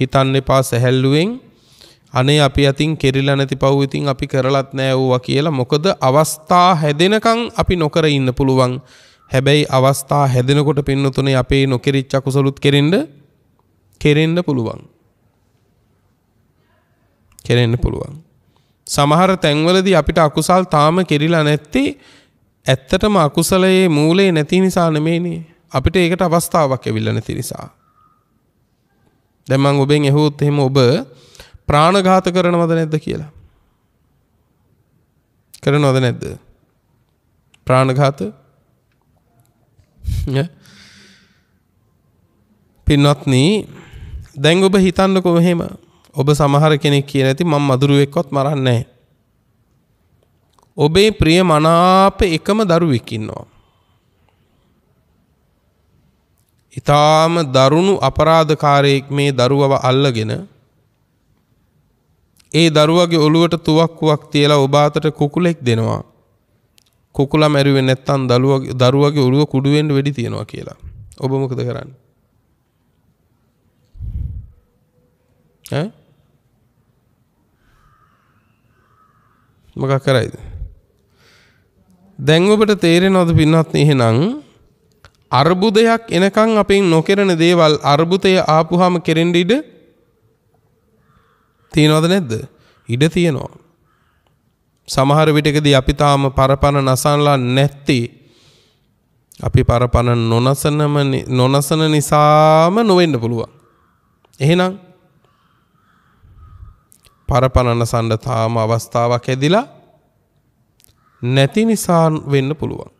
හිතන්න එපා සැහැල්ලුවෙන් අනේ අපි අතින් කෙරිලා නැති පව් ඉතින් අපි කරලත් නෑ වුවා කියලා මොකද අවස්ථා හැදෙනකන් අපි නොකර ඉන්න පුළුවන්. හැබැයි අවස්ථා හැදෙනකොට පින්නතුනේ අපේ නොකිරිච්ච අකුසලුත් කෙරෙන්න කෙරෙන්න පුළුවන්. කෙරෙන්න පුළුවන්. සමහර තැන්වලදී අපිට අකුසල් තාම කෙරිලා නැත්තේ ඇත්තටම අකුසලයේ මූලයේ නැති නිසා නෙමෙයිනේ. අපිට ඒකට අවස්ථාවක් ලැබිලා නැති නිසා. දැන් මම ඔබෙන් ඇහුවොත් එහෙම ඔබ ප්‍රාණඝාත කරනවද නැද්ද කියලා. කරනවද නැද්ද? ප්‍රාණඝාත? පින්වත්නි දැන් ඔබ හිතන්නකෝ එහෙම ඔබ සමහර කෙනෙක් කියන ඇති මම මදුරුවෙක්වත් මරන්නේ නැහැ. ඔබේ ප්‍රිය මනාප එකම දරුවෙක් ඉන්නවා. ඉතාම දරුණු අපරාධකාරයෙක් මේ දරුවව අල්ලගෙන ඒ දරුවගේ ඔළුවට තුවක්කුවක් තියලා ඔබ අතට කුකුලෙක් දෙනවා. කුකුලා මැරුවේ නැත්තම් දරුවගේ ඔළුව කුඩු වෙන්න වෙඩි තියනවා කියලා. ඔබ මොකද කරන්නේ? ඈ? මොකක් කරයිද? දැන් ඔබට තේරෙනවද පින්වත්නි එහෙනම් අර්බුදයක් එනකන් අපෙන් නොකරන දේවල් අර්බුතය ආපුහම කෙරෙන්න ඉඩ තියෙනවද නැද්ද? ඉඩ තියෙනවා. සමහර විටකදී අපි තාම පරපණ නසන්නලා නැත්තේ අපි පරපණ නොනසනම නොනසන නිසාම නොවෙන්න පුළුවන්. එහෙනම් පරපණ නසන්න තාම අවස්ථාවක් ඇදිලා නැති නිසා වෙන්න පුළුවන්.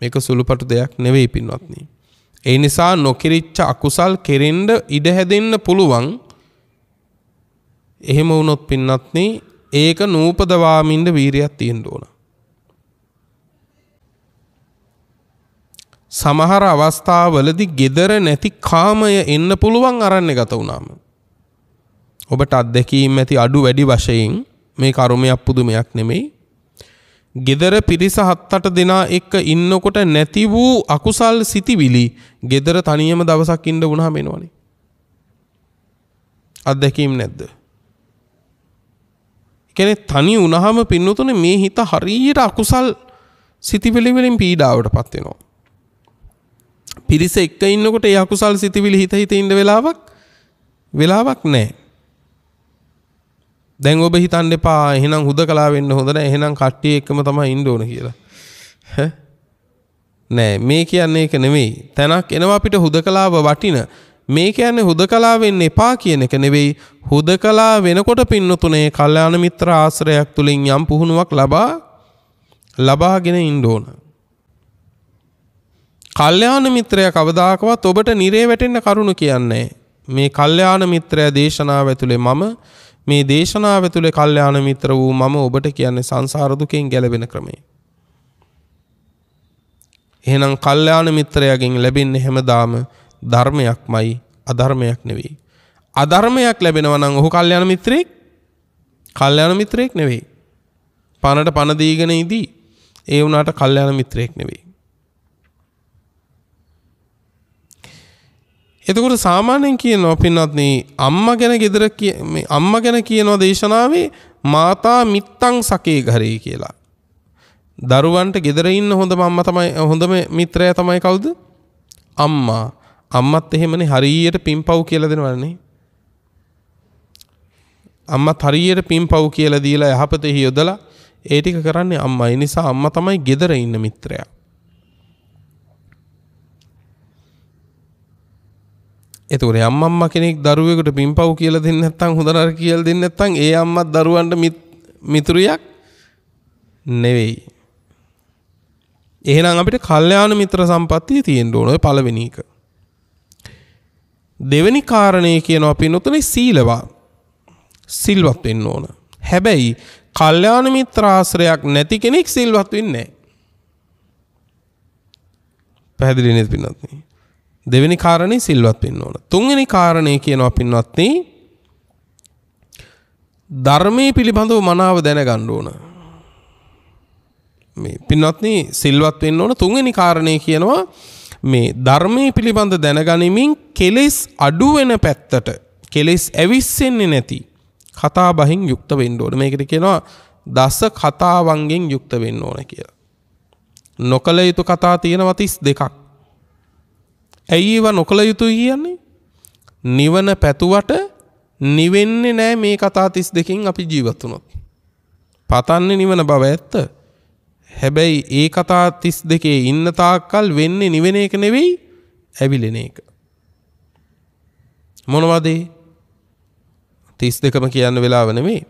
මේක සුළුපටු දෙයක් නෙවෙයි පින්වත්නි. ඒ නිසා නොකිරිච්ච අකුසල් කෙරෙන්න ඉඩ හැදෙන්න පුළුවන්. එහෙම වුණොත් පින්වත්නි ඒක නූපදවාමින්ද වීරියක් තියෙන්න ඕන. සමහර අවස්ථාවලදී gedara නැති කාමය එන්න පුළුවන් අරන්නේ ගත වුණාම. ඔබට අත්දැකීම් ඇති අඩු වැඩි වශයෙන් මේ කර්මයක් පුදුමයක් නෙමෙයි. gedara pirisa 7-8 දෙනා එක්ක ඉන්නකොට නැති වූ අකුසල් සිතිවිලි gedara තනියම දවසක් ඉන්න වුණාම එනවනේ. අත්දැකීම් නැද්ද? කියන්නේ තනි වුණාම පින්නතුනේ මේ හිත හරියට අකුසල් සිතිවිලි වලින් පීඩාවටපත් වෙනවා. පිරිස එක්ක ඉන්නකොට ඒ අකුසල් සිතිවිලි හිත හිත ඉන්න වෙලාවක් වෙලාවක් නැහැ. දැන් ඔබ හිතන්න එපා එහෙනම් හුදකලා වෙන්න හොඳ නැහැ එහෙනම් කට්ටිය එක්කම තමයි ඉන්න ඕන කියලා. ඈ නෑ මේ කියන්නේ ඒක නෙමෙයි. තැනක් එනවා අපිට හුදකලාව වටින. මේ කියන්නේ හුදකලා වෙන්න එපා කියන එක නෙවෙයි. හුදකලා වෙනකොට පින්නතුනේ කල්යාණ මිත්‍ර ආශ්‍රයයක් තුලින් යම් පුහුණුවක් ලබා ලබාගෙන ඉන්න ඕන. කල්යාණ මිත්‍රයා කවදාකවත් ඔබට නිරේ වැටෙන්න කරුණු කියන්නේ. මේ කල්යාණ මිත්‍රයා දේශනාව ඇතුලේ මම මේ දේශනාව තුළ කල්යාණ මිත්‍ර වූ මම ඔබට කියන්නේ සංසාර දුකෙන් ගැලවෙන ක්‍රමය. එහෙනම් කල්යාණ මිත්‍රයගෙන් ලැබෙන්නේ හැමදාම ධර්මයක්මයි අධර්මයක් නෙවෙයි. අධර්මයක් ලැබෙනවා නම් ඔහු කල්යාණ මිත්‍රෙක් කල්යාණ මිත්‍රයෙක් නෙවෙයි. පණට පණ දීගෙන ඉදී ඒ වුණාට කල්යාණ මිත්‍රයෙක් නෙවෙයි. එතකොට සාමාන්‍යයෙන් කියනවා පින්වත්න අම්ම ගැන ගෙදර අම්ම ගැන කියනවා දේශනාවේ මාතා මිත්තං සකේ ගරේ කියලා. දරුවන්ට ගෙදර ඉන්න හොඳම අම්මා තමයි හොඳම මිත්‍රයා තමයි කවුද? අම්මා. අම්මත් එහෙමනේ හරියට පින්පව් කියලා දෙනවනේ. අම්මත් හරියට පින්පව් කියලා දීලා යහපතෙහි යොදලා ඒ ටික කරන්නේ අම්මා. ඒ නිසා අම්මා තමයි ගෙදර ඉන්න මිත්‍රයා. එතකොට අම්මම්ම කෙනෙක් දරුවෙකුට පින්පව් කියලා දෙන්නේ නැත්නම් හොඳ නරක කියලා දෙන්නේ නැත්නම් ඒ අම්මත් දරුවන්ට මිතුරියක් නෙවෙයි. එහෙනම් අපිට කල්යාණ මිත්‍ර සම්පත්තිය තියෙන්න ඕන ඔය පළවෙනි එක. දෙවෙනි කාරණේ කියනවා පින්නතුනේ සීලවා. සිල්වත් වෙන්න ඕන. හැබැයි කල්යාණ මිත්‍රාශ්‍රයක් නැති කෙනෙක් සිල්වත් වෙන්නේ නැහැ. පැහැදිලි නේද පින්නතුනේ? දෙවෙනි කාරණේ සිල්වත් වෙන්න ඕන. තුන්වෙනි කාරණේ කියනවා පින්වත්නි ධර්මයේ පිළිබඳව මනාව දැනගන්න ඕන. මේ පින්වත්නි සිල්වත් වෙන්න ඕන තුන්වෙනි කාරණේ කියනවා මේ ධර්මයේ පිළිබඳ දැනගනිමින් කෙලෙස් අඩු වෙන පැත්තට කෙලෙස් ඇවිස්සෙන්නේ නැති කතා බහින් යුක්ත වෙන්න ඕන. මේකට කියනවා දස කතාවන්ගෙන් යුක්ත වෙන්න ඕන කියලා. නොකළ යුතු කතා තියෙනවා 32ක්. ඇයි ඒවා නොකළ යුතුයි කියන්නේ? නිවන පැතුවට නිවෙන්නේ නෑ මේ කතා 32කින් අපි ජීවත් වුණොත්. පතන්නේ නිවන බව ඇත්ත. හැබැයි ඒ කතා 32 ඉන්න තාක්කල් වෙන්නේ නිවෙන එක නෙවෙයි ඇවිලෙන එක. මොනවද ඒ? 32ම කියන්න වෙලාව නෙමෙයි.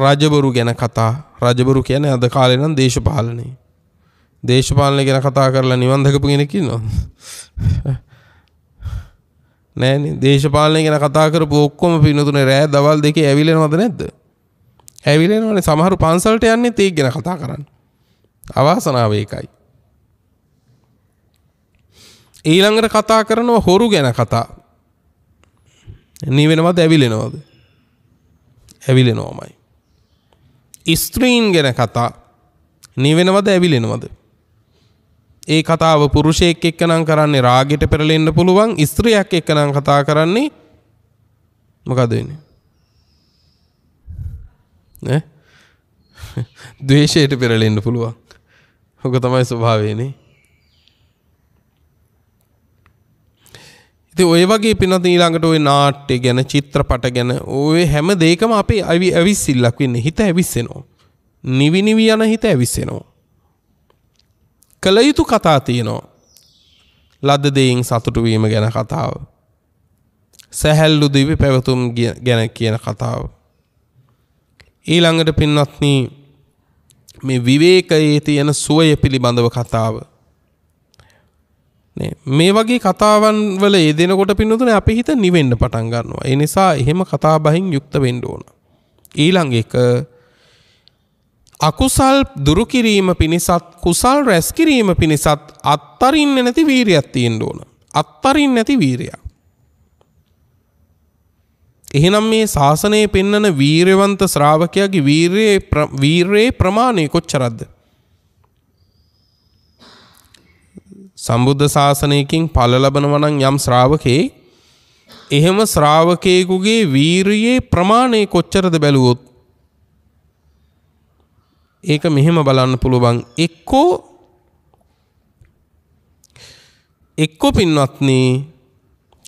රජබරු ගැන කතා. රජබරු කියන්නේ අද කාලේ නම් දේශපාලනේ. දේශපාලනය ගැන කතා කරලා නිවන් දකපු කෙනෙක් ඉන්නවද? නෑනේ දේශපාලනය ගැන කතා කරපු ඔක්කොම පින්නතුනේ රෑ දවල් දෙකේ ඇවිලෙනවද නැද්ද? ඇවිලෙනවනේ සමහරු පන්සලට යන්නේ තේක් ගැන කතා කරන්න. අවාසනාව ඒකයි. ඊළඟට කතා කරනවා හොරු ගැන කතා. නිවෙනවද ඇවිලෙනවද? ඇවිලෙනවමයි. ස්ත්‍රීන් ගැන කතා නිවෙනවද ඇවිලෙනවද ඒ කතාව පුරුෂයෙක් එක්කනම් කරන්නේ රාගෙට පෙරලෙන්න පුළුවන් ස්ත්‍රියක් එක්කනම් කතා කරන්නේ මොකද වෙන්නේ නේ ද්වේෂයට පෙරලෙන්න පුළුවන් ඔක තමයි ස්වභාවයනේ ඉතින් ඔය වගේ පිනත් ඊළඟට ওই නාට්‍ය ගැන චිත්‍රපට ගැන ওই හැම දෙයකම අපේ ඇවිස්සිල්ලක් වෙන්නේ හිත ඇවිස්සෙනවා නිවිනිවි යන හිත ඇවිස්සෙනවා කළ යුතු කතා තියනවා. ලද දෙයින් සතුටුවීම ගැන කතාව. සැහැල්ලු දිවි පැවතුම් ගැන කියන කතාව. ඊළඟට පින්වත්නී මේ විවේකයේ තියෙන සුවය පිළිබඳව කතාව. මේ වගේ කතාවන් වල ඒදෙනකොට පින්නතුන අපි හිත නිවෙන්න පටන් ගන්නවා. ඒ නිසා එහෙම කතා බහින් යුක්ත වෙන්න ඕන. ඊළඟ එක අකුසල් දුරුකිරීම පිණිසත් කුසල් රැස්කිරීම පිණිසත් අත්තරින් නැති වීරයක් තියෙන්ට ඕන. අත්තරින් නැති වීරයක්. එහෙනම් මේ ශාසනය පෙන්නන වීරවන්ත ශ්‍රාවකයාගේ වීරයේ වීරයේ ප්‍රමාණය කොච්චරද්ද? සම්බුද්ධ ශාසනයකින් ඵල ලබනවා නම් යම් ශ්‍රාවකේ එහෙම ශ්‍රාවකයෙකුගේ වීරියේ ප්‍රමාණය කොච්චරද බැලුවොත් ඒක මෙහෙම බලන්න පුළුවන් එක්කෝ එක්කෝ පින්වත්නි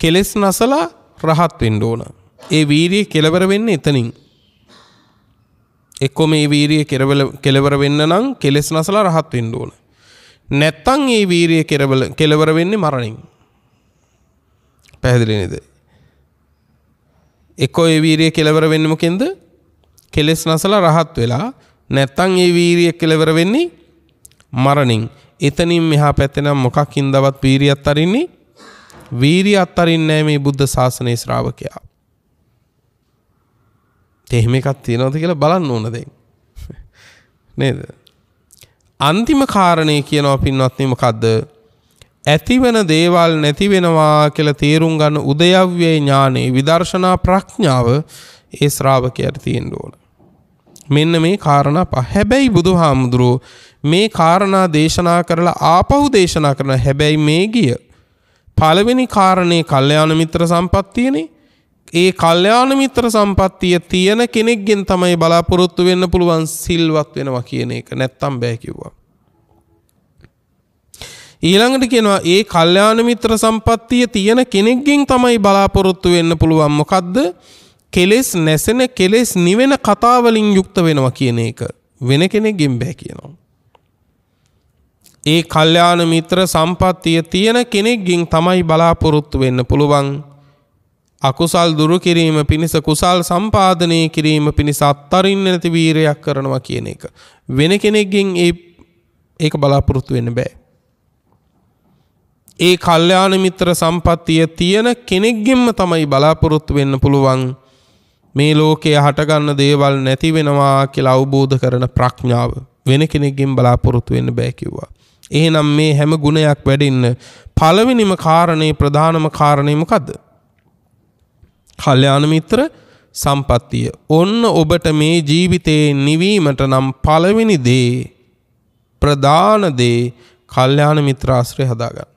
කෙලෙස් නසලා රහත් වෙන්න ඕන. ඒ වීරිය කෙලවර වෙන්නේ එතනින්. එක්කෝ මේ වීරිය කෙලවර වෙන්න නම් කෙලෙස් නසලා රහත් වෙන්න ඕන. නැත්තම් මේ වීරිය කෙලවර වෙන්නේ මරණින්. පැහැදිලි නේද? එක්කෝ ඒ වීරිය කෙලවර වෙන්නේ මොකෙන්ද? කෙලෙස් නසලා රහත් වෙලා නැත්තම් ඒ වීරිය කෙලවර වෙන්නේ මරණින්. එතනින් මෙහා පැත්තේ නම් මොකක්ින්දවත් වීරියත් අරින්නේ වීරිය අත්තරින්නේ මේ බුද්ධ ශාසනයේ ශ්‍රාවකයා. තේහෙම එකක් තියෙනවද කියලා බලන්න ඕන දැන්. නේද? අන්තිම කාරණේ කියනවා පින්වත්නි මොකද්ද? ඇතිවන දේවල් නැති වෙනවා කියලා තේරුම් ගන්න උදයව්‍යය ඥානෙ විදර්ශනා ප්‍රඥාව ඒ ශ්‍රාවකයාට තියෙන්න ඕන. මෙන්න මේ කාරණා පහ. හැබැයි බුදුහාමුදුරුවෝ මේ කාරණා දේශනා කරලා ආපහු දේශනා කරන හැබැයි මේ ගිය පළවෙනි කාරණේ කල්යාණ මිත්‍ර සම්පත්තියනේ. ඒ කල්යාණ මිත්‍ර සම්පත්තිය තියෙන කෙනෙක්ගෙන් තමයි බලාපොරොත්තු වෙන්න පුළුවන් සිල්වත් වෙනවා කියන එක. නැත්තම් බෑ කිව්වා. ඊළඟට කියනවා ඒ කල්යාණ මිත්‍ර සම්පත්තිය තියෙන කෙනෙක්ගෙන් තමයි බලාපොරොත්තු වෙන්න පුළුවන් මොකද්ද කෙලෙස් නැසෙන කෙලෙස් නිවෙන කතාවලින් යුක්ත වෙනවා කියන එක වෙන කෙනෙක්ගෙන් බෑ කියනවා. ඒ කල්යාණ මිත්‍ර සම්පත්තිය තියෙන කෙනෙක්ගෙන් තමයි බලාපොරොත්තු වෙන්න පුළුවන්. අකුසල් දුරු කිරීම පිණිස කුසල් සම්පාදනය කිරීම පිණිස අත්තරින් නැති වීරයක් කරනවා කියන එක. වෙන කෙනෙක්ගෙන් ඒ ඒක බලාපොරොත්තු වෙන්න බෑ. ඒ කල්්‍යාන මිත්‍ර සම්පත්තිය තියෙන කෙනෙක්ගෙන්ම තමයි බලාපොරොත්තු වෙන්න පුළුවන් මේ ලෝකයේ හටගන්න දේවල් නැති වෙනවා කියලා අවබෝධ කරන ප්‍රඥාව වෙන කෙනෙක්ගෙන් බලාපොරොත්තු වෙන්න බෑ කිව්වා. එහෙනම් මේ හැම ගුණයක් වැඩින්න පළවෙනිම කාරණේ ප්‍රධානම කාරණේ මොකද්ද? කල්යාණ මිත්‍ර සම්පත්තිය. ඔන්න ඔබට මේ ජීවිතේ නිවීමට නම් පළවෙනි දේ ප්‍රධාන දේ කල්යාණ මිත්‍රාශ්‍රය හදාගන්න.